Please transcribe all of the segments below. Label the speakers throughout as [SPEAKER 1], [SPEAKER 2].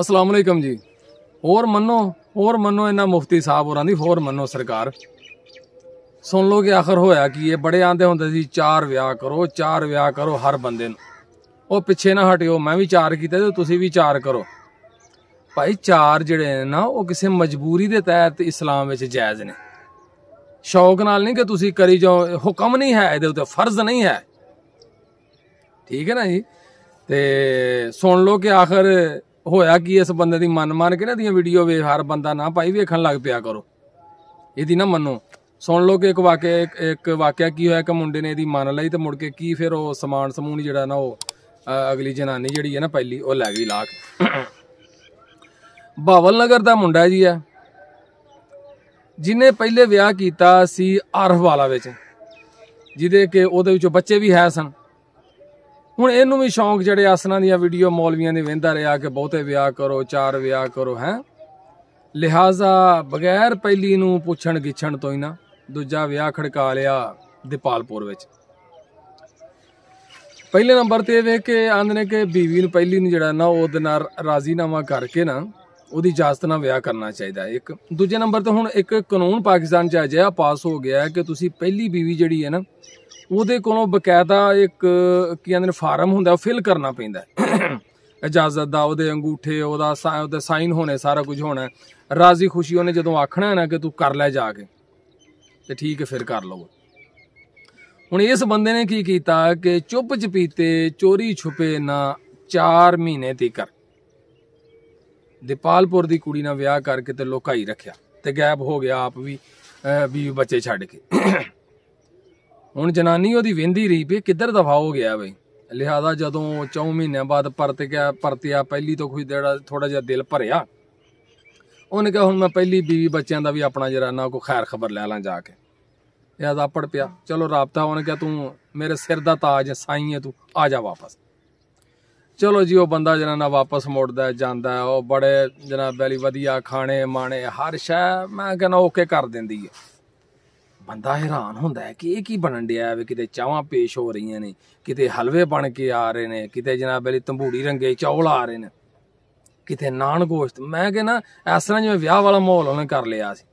[SPEAKER 1] ਅਸਲਾਮ ਅਲੈਕਮ ਜੀ ਹੋਰ ਮੰਨੋ ਹੋਰ ਮੰਨੋ ਇਹਨਾਂ ਮੁਫਤੀ ਸਾਹਿਬ ਹੋਰਾਂ ਦੀ ਹੋਰ ਮੰਨੋ ਸਰਕਾਰ ਸੁਣ ਲਓ ਕਿ ਆਖਰ ਹੋਇਆ ਕੀ ਇਹ ਬੜੇ ਆਂਦੇ ਹੁੰਦੇ ਸੀ ਚਾਰ ਵਿਆਹ ਕਰੋ ਚਾਰ ਵਿਆਹ ਕਰੋ ਹਰ ਬੰਦੇ ਨੂੰ ਉਹ ਪਿੱਛੇ ਨਾ ਹਟਿਓ ਮੈਂ ਵੀ ਚਾਰ ਕੀਤਾ ਤੇ ਤੁਸੀਂ ਵੀ ਚਾਰ ਕਰੋ ਭਾਈ ਚਾਰ ਜਿਹੜੇ ਨੇ ਨਾ ਉਹ ਕਿਸੇ ਮਜਬੂਰੀ ਦੇ ਤਹਿਤ ਇਸਲਾਮ ਵਿੱਚ ਜਾਇਜ਼ ਨੇ ਸ਼ੌਕ ਨਾਲ ਨਹੀਂ ਕਿ ਤੁਸੀਂ ਕਰੀ ਜਾਓ ਹੁਕਮ ਨਹੀਂ ਹੈ ਇਹਦੇ ਉੱਤੇ ਫਰਜ਼ ਨਹੀਂ ਹੈ ਠੀਕ ਹੈ ਨਾ ਜੀ ਤੇ ਸੁਣ ਲਓ ਕਿ ਆਖਰ ਹੋਇਆ ਕੀ ਇਸ ਬੰਦੇ ਦੀ ਮਨ ਮੰਨ ਕੇ ਨਾ ਦੀਆਂ ਵੀਡੀਓ ਵੇਖ ਹਰ ਬੰਦਾ ਨਾ ਭਾਈ ਵੇਖਣ ਲੱਗ ਪਿਆ ਕਰੋ ਇਹਦੀ ਨਾ ਮੰਨੋ ਸੁਣ ਲਓ ਕਿ ਇੱਕ ਵਾਕਿਆ ਇੱਕ ਵਾਕਿਆ ਕੀ ਹੋਇਆ ਕਿ ਮੁੰਡੇ ਨੇ ਇਹਦੀ ਮੰਨ ਲਈ ਤੇ ਮੁੜ ਕੇ ਕੀ ਫਿਰ ਉਹ ਸਮਾਨ ਸਮੂਨ ਜਿਹੜਾ ਨਾ ਉਹ ਅਗਲੀ ਜਨਾਨੀ ਜਿਹੜੀ ਹੈ ਨਾ ਪਹਿਲੀ ਉਹ ਲੈ ਗਈ ਲਾਕ ਬਾਵਲ ਨਗਰ ਦਾ ਮੁੰਡਾ ਜੀ ਹੈ ਜਿਨੇ ਪਹਿਲੇ ਵਿਆਹ ਕੀਤਾ ਸੀ ਅਰਫ ਵਾਲਾ ਵਿੱਚ ਜਿਹਦੇ ਕਿ ਉਹਦੇ ਵਿੱਚੋਂ ਬੱਚੇ ਵੀ ਹੈ ਸਨ ਹੁਣ ਇਹਨੂੰ ਵੀ ਸ਼ੌਂਕ ਜਿਹੜੇ ਆਸਨਾ ਦੀਆਂ ਵੀਡੀਓ ਮੌਲਵੀਆਂ ਦੇ ਵੇਂਦਾ ਰਿਹਾ ਕਿ ਬਹੁਤੇ ਵਿਆਹ ਕਰੋ ਚਾਰ ਵਿਆਹ ਕਰੋ ਹੈ ਲਿਹਾਜ਼ਾ ਬਗੈਰ ਪਹਿਲੀ ਨੂੰ ਪੁੱਛਣ ਗਿੱਛਣ ਤੋਂ ਹੀ ਨਾ ਦੂਜਾ ਵਿਆਹ ਖੜਕਾ ਲਿਆ ਦੀਪਾਲਪੁਰ ਵਿੱਚ ਪਹਿਲੇ ਨੰਬਰ ਤੇ ਇਹ ਵੇਖ ਕੇ ਆਂਦਨੇ ਕੇ ਕਿ ਬੀਵੀ ਨੂੰ ਪਹਿਲੀ ਨੂੰ ਜਿਹੜਾ ਨਾ ਉਹਦੇ ਨਾਲ ਰਾਜ਼ੀਨਾਮਾ ਕਰਕੇ ਨਾ ਉਹਦੀ ਇਜਾਜ਼ਤ ਨਾਲ ਵਿਆਹ ਕਰਨਾ ਚਾਹੀਦਾ ਇੱਕ ਦੂਜੇ ਨੰਬਰ ਤੇ ਹੁਣ ਇੱਕ ਕਾਨੂੰਨ ਪਾਕਿਸਤਾਨ 'ਚ ਆਜਿਆ ਪਾਸ ਹੋ ਗਿਆ ਕਿ ਤੁਸੀਂ ਪਹਿਲੀ ਬੀਵੀ ਜਿਹੜੀ ਹੈ ਨਾ ਉਹਦੇ ਕੋਲੋਂ ਬਕਾਇਦਾ ਇੱਕ ਕੀ ਕਹਿੰਦੇ ਨੇ ਫਾਰਮ ਹੁੰਦਾ ਫਿਲ ਕਰਨਾ ਪੈਂਦਾ ਇਜਾਜ਼ਤ ਦਾ ਉਹਦੇ ਅੰਗੂਠੇ ਉਹਦਾ ਉਹਦੇ ਸਾਈਨ ਹੋਣੇ ਸਾਰਾ ਕੁਝ ਹੋਣਾ ਰਾਜ਼ੀ ਖੁਸ਼ੀ ਉਹਨੇ ਜਦੋਂ ਆਖਣਾ ਹੈ ਨਾ ਕਿ ਤੂੰ ਕਰ ਲੈ ਜਾ ਕੇ ਤੇ ਠੀਕ ਹੈ ਫਿਰ ਕਰ ਲਓ ਹੁਣ ਇਸ ਬੰਦੇ ਨੇ ਕੀ ਕੀਤਾ ਕਿ ਚੁੱਪ ਚਪੀਤੇ ਚੋਰੀ ਛੁਪੇ ਨਾ 4 ਮਹੀਨੇ ਤੀਕਰ ਦੀਪਾਲਪੁਰ ਦੀ ਕੁੜੀ ਨਾਲ ਵਿਆਹ ਕਰਕੇ ਤੇ ਲੋਕਾਈ ਰੱਖਿਆ ਤੇ ਗਾਇਬ ਹੋ ਗਿਆ ਆਪ ਵੀ ਵੀ ਬੱਚੇ ਛੱਡ ਕੇ ਹੁਣ ਜਨਾਨੀ ਉਹਦੀ ਵਿੰਦੀ ਰਹੀ ਵੀ ਕਿੱਧਰ ਦਫਾ ਹੋ ਗਿਆ ਬਈ ਲਿਹਾਜ਼ਾ ਜਦੋਂ 4 ਮਹੀਨਿਆਂ ਬਾਅਦ ਪਰਤ ਗਿਆ ਪਰਤਿਆ ਪਹਿਲੀ ਤੋਂ ਕੋਈ ਜਿਹੜਾ ਥੋੜਾ ਜਿਹਾ ਦਿਲ ਭਰਿਆ ਉਹਨੇ ਕਿਹਾ ਹੁਣ ਮੈਂ ਪਹਿਲੀ ਬੀਵੀ ਬੱਚਿਆਂ ਦਾ ਵੀ ਆਪਣਾ ਜਰਾ ਨਾ ਕੋ ਖੈਰ ਖਬਰ ਲੈ ਲਾਂ ਜਾ ਕੇ ਇਹ ਪੜ ਪਿਆ ਚਲੋ ਰਾਬਤਾ ਉਹਨੇ ਕਿਹਾ ਤੂੰ ਮੇਰੇ ਸਿਰ ਦਾ ਤਾਜ ਸਾਈਂ ਹੈ ਤੂੰ ਆ ਜਾ ਵਾਪਸ ਚਲੋ ਜੀ ਉਹ ਬੰਦਾ ਜਿਹਨਾਂ ਨਾ ਵਾਪਸ ਮੁੜਦਾ ਜਾਂਦਾ ਉਹ ਬੜੇ ਜਿਹਨਾਂ ਬੈਲੀ ਵਧੀਆ ਖਾਣੇ ਮਾਣੇ ਹਰ ਸ਼ੈ ਮੈਂ ਕਹਿੰਦਾ ਓਕੇ ਕਰ ਦਿੰਦੀ ਹੈ ਬੰਦਾ ਹੈਰਾਨ ਹੁੰਦਾ ਕਿ ਇਹ ਕੀ ਬਣਨ ਡਿਆ ਵੇ ਕਿਤੇ ਚਾਵਾਂ ਪੇਸ਼ ਹੋ ਰਹੀਆਂ ਨੇ ਕਿਤੇ ਹਲਵੇ ਬਣ ਕੇ ਆ ਰਹੇ ਨੇ ਕਿਤੇ ਜਨਾਬ ਬੈਲੀ ਤੰਬੂੜੀ ਰੰਗੇ ਚੌਲ ਆ ਰਹੇ ਨੇ ਕਿਤੇ ਨਾਨ ਗੋਸ਼ਤ ਮੈਂ ਕਹਿੰਦਾ ਇਸ ਤਰ੍ਹਾਂ ਜਿਵੇਂ ਵਿਆਹ ਵਾਲਾ ਮਾਹੌਲ ਉਹਨੇ ਕਰ ਲਿਆ ਸੀ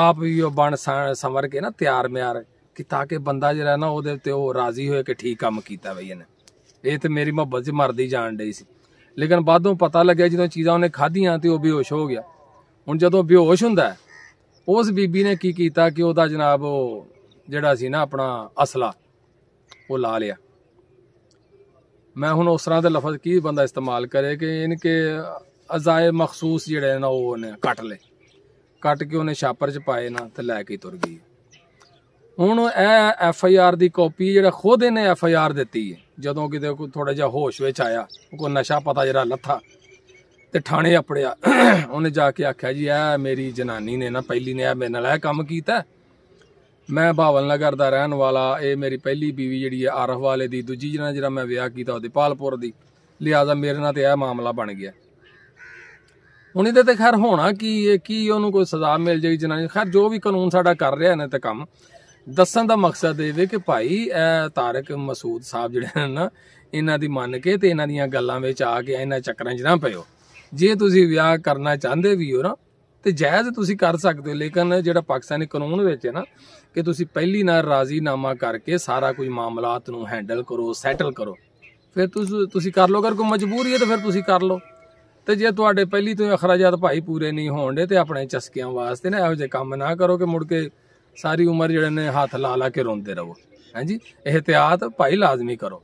[SPEAKER 1] ਆਪ ਵੀ ਉਹ ਬਣ ਸੰਵਰ ਕੇ ਨਾ ਤਿਆਰ ਮਿਆਰ ਕਿ ਤਾਂ ਕਿ ਬੰਦਾ ਜਿਹੜਾ ਨਾ ਉਹਦੇ ਉੱਤੇ ਉਹ ਰਾਜ਼ੀ ਹੋਏ ਕਿ ਠੀਕ ਕੰਮ ਕੀਤਾ ਬਈ ਇਹਨੇ ਇਹ ਤੇ ਮੇਰੀ ਮੁਹੱਬਤ 'ਚ ਮਰਦੀ ਜਾਣ ਡਈ ਸੀ ਲੇਕਿਨ ਬਾਦੋਂ ਪਤਾ ਲੱਗਿਆ ਜਦੋਂ ਚੀਜ਼ਾਂ ਉਹਨੇ ਖਾਧੀਆਂ ਤੇ ਉਹ ਬੇਹੋਸ਼ ਹੋ ਗਿਆ ਹੁਣ ਜਦੋਂ ਬੇਹੋਸ਼ ਹੁੰਦਾ ਉਸ ਬੀਬੀ ਨੇ ਕੀ ਕੀਤਾ ਕਿ ਉਹਦਾ ਜਨਾਬ ਉਹ ਜਿਹੜਾ ਸੀ ਨਾ ਆਪਣਾ ਅਸਲਾ ਉਹ ਲਾ ਲਿਆ ਮੈਂ ਹੁਣ ਉਸ ਤਰ੍ਹਾਂ ਦੇ ਲਫ਼ਜ਼ ਕੀ ਬੰਦਾ ਇਸਤੇਮਾਲ ਕਰੇ ਕਿ ਇਨਕੇ ਅਜ਼ਾਏ ਮਖਸੂਸ ਜਿਹੜੇ ਨਾ ਉਹ ਨੇ ਕੱਟ ਲਏ ਕੱਟ ਕੇ ਉਹਨੇ ਛਾਪਰ 'ਚ ਪਾਏ ਨਾ ਤੇ ਲੈ ਕੇ ਤੁਰ ਗਈ ਹੁਣ ਇਹ ਐਫ ਆਈ ਆਰ ਦੀ ਕਾਪੀ ਜਿਹੜਾ ਖੁਦ ਇਹਨੇ ਐਫ ਆਈ ਆਰ ਦਿੱਤੀ ਹੈ ਜਦੋਂ ਕਿਤੇ ਕੋਈ ਥੋੜਾ ਜਿਹਾ ਹੋਸ਼ ਵਿੱਚ ਆਇਆ ਕੋਈ ਨਸ਼ਾ ਪਤਾ ਜਿਹੜਾ ਲੱਥਾ ਤੇ ਥਾਣੇ ਆਪੜਿਆ ਉਹਨੇ ਜਾ ਕੇ ਆਖਿਆ ਜੀ ਇਹ ਮੇਰੀ ਜਨਾਨੀ ਨੇ ਨਾ ਪਹਿਲੀ ਨੇ ਇਹ ਮੇਰੇ ਨਾਲ ਇਹ ਕੰਮ ਕੀਤਾ ਮੈਂ ਭਾਵਨ ਨਗਰ ਦਾ ਰਹਿਣ ਵਾਲਾ ਇਹ ਮੇਰੀ ਪਹਿਲੀ ਬੀਵੀ ਜਿਹੜੀ ਹੈ ਆਰਫ ਵਾਲੇ ਦੀ ਦੂਜੀ ਜਿਹਨਾਂ ਜਿਹੜਾ ਮੈਂ ਵਿਆਹ ਕੀਤਾ ਉਹਦੇ ਪਾਲਪੁਰ ਦੀ ਲਿਆਜ਼ਾ ਮੇਰੇ ਨਾਲ ਤੇ ਇਹ ਮਾਮਲਾ ਬਣ ਗਿਆ ਹੁਣ ਇਹਦੇ ਤੇ ਖੈਰ ਹੋਣਾ ਕੀ ਕੀ ਉਹਨੂੰ ਕੋਈ ਸਜ਼ਾ ਮਿਲ ਜਾਈ ਜਨਾਨੀ ਖੈਰ ਜੋ ਵੀ ਕਾਨੂੰਨ ਸਾਡਾ ਕਰ ਰਿਹਾ ਨੇ ਤੇ ਕੰਮ ਦੱਸਣ ਦਾ ਮਕਸਦ ਇਹ ਵੇ ਕਿ ਭਾਈ ਤਾਰਕ ਮਸੂਦ ਸਾਹਿਬ ਜਿਹੜੇ ਹਨ ਨਾ ਇਹਨਾਂ ਦੀ ਮੰਨ ਕੇ ਤੇ ਇਹਨਾਂ ਦੀਆਂ ਗੱਲਾਂ ਵਿੱਚ ਆ ਕੇ ਇਹਨਾਂ ਚੱਕਰਾਂ 'ਚ ਨਾ ਪਿਓ ਜੇ ਤੁਸੀਂ ਵਿਆਹ ਕਰਨਾ ਚਾਹੁੰਦੇ ਵੀ ਹੋ ਨਾ ਤੇ ਜਾਇਜ਼ ਤੁਸੀਂ ਕਰ ਸਕਦੇ ਹੋ ਲੇਕਿਨ ਜਿਹੜਾ ਪਾਕਿਸਤਾਨੀ ਕਾਨੂੰਨ ਵਿੱਚ ਹੈ ਨਾ ਕਿ ਤੁਸੀਂ ਪਹਿਲੀ ਨਾਲ ਰਾਜ਼ੀਨਾਮਾ ਕਰਕੇ ਸਾਰਾ ਕੋਈ ਮਾਮਲਾਤ ਨੂੰ ਹੈਂਡਲ ਕਰੋ ਸੈਟਲ ਕਰੋ ਫਿਰ ਤੁਸੀਂ ਤੁਸੀਂ ਕਰ ਲੋ ਅਗਰ ਕੋਈ ਮਜਬੂਰੀ ਹੈ ਤਾਂ ਫਿਰ ਤੁਸੀਂ ਕਰ ਲੋ ਤੇ ਜੇ ਤੁਹਾਡੇ ਪਹਿਲੀ ਤੋਂ ਅਖਰਾਜਾਤ ਭਾਈ ਪੂਰੇ ਨਹੀਂ ਹੋਣਦੇ ਤੇ ਆਪਣੇ ਚਸਕਿਆਂ ਵਾਸਤੇ ਨਾ ਇਹੋ ਜਿਹੇ ਕੰਮ ਨਾ ਕਰੋ ਕਿ ਮੁੜ ਕੇ ਸਾਰੀ ਉਮਰ ਜਿਹੜੇ ਨੇ ਹੱਥ ਲਾ ਲਾ ਕੇ ਰੋਂਦੇ ਰਹੋ ਹਾਂਜੀ ਇਹ ਇਤਿਆਤ ਭਾਈ ਲਾਜ਼ਮੀ ਕਰੋ